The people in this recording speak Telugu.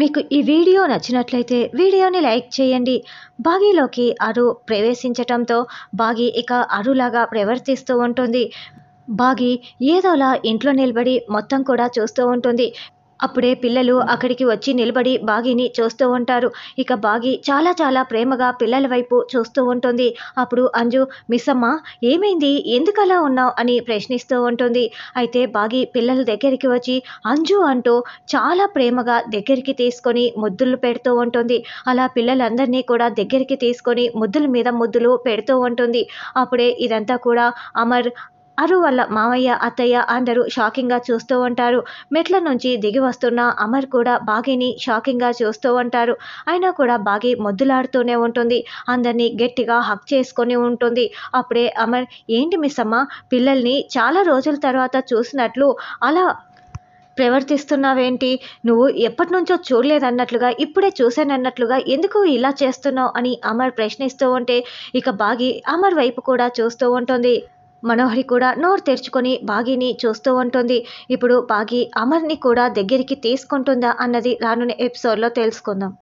మీకు ఈ వీడియో నచ్చినట్లయితే వీడియోని లైక్ చేయండి బాగీలోకి అరు ప్రవేశించటంతో బాగి ఇక అరులాగా ప్రవర్తిస్తూ ఉంటుంది బాగి ఏదోలా ఇంట్లో నిలబడి మొత్తం కూడా చూస్తూ ఉంటుంది అప్పుడే పిల్లలు అక్కడికి వచ్చి నిలబడి బాగీని చూస్తూ ఉంటారు ఇక బాగి చాలా చాలా ప్రేమగా పిల్లల వైపు చూస్తూ ఉంటుంది అప్పుడు అంజు మిస్ అమ్మ ఏమైంది ఎందుకు అలా ఉన్నావు అని ప్రశ్నిస్తూ ఉంటుంది అయితే బాగి పిల్లల దగ్గరికి వచ్చి అంజు అంటూ చాలా ప్రేమగా దగ్గరికి తీసుకొని ముద్దులు పెడుతూ ఉంటుంది అలా పిల్లలందరినీ కూడా దగ్గరికి తీసుకొని ముద్దుల మీద ముద్దులు పెడుతూ ఉంటుంది అప్పుడే ఇదంతా కూడా అమర్ అరు వల్ల మామయ్య అత్తయ్య అందరూ షాకింగ్గా చూస్తూ ఉంటారు మెట్ల నుంచి దిగి వస్తున్న అమర్ కూడా బాగీని షాకింగ్గా చూస్తూ ఉంటారు అయినా కూడా బాగి మొద్దులాడుతూనే ఉంటుంది అందరినీ గట్టిగా హక్ చేసుకొని ఉంటుంది అప్పుడే అమర్ ఏంటి మిస్ అమ్మ పిల్లల్ని చాలా రోజుల తర్వాత చూసినట్లు అలా ప్రవర్తిస్తున్నావేంటి నువ్వు ఎప్పటి నుంచో చూడలేదన్నట్లుగా ఇప్పుడే చూశానన్నట్లుగా ఎందుకు ఇలా చేస్తున్నావు అని అమర్ ప్రశ్నిస్తూ ఉంటే ఇక బాగి అమర్ వైపు కూడా చూస్తూ ఉంటుంది మనోహరి కూడా నోరు తెరుచుకొని బాగీని చూస్తూ ఉంటుంది ఇప్పుడు బాగీ అమర్ని కూడా దగ్గరికి తీసుకుంటుందా అన్నది రానున్న ఎపిసోడ్లో తెలుసుకుందాం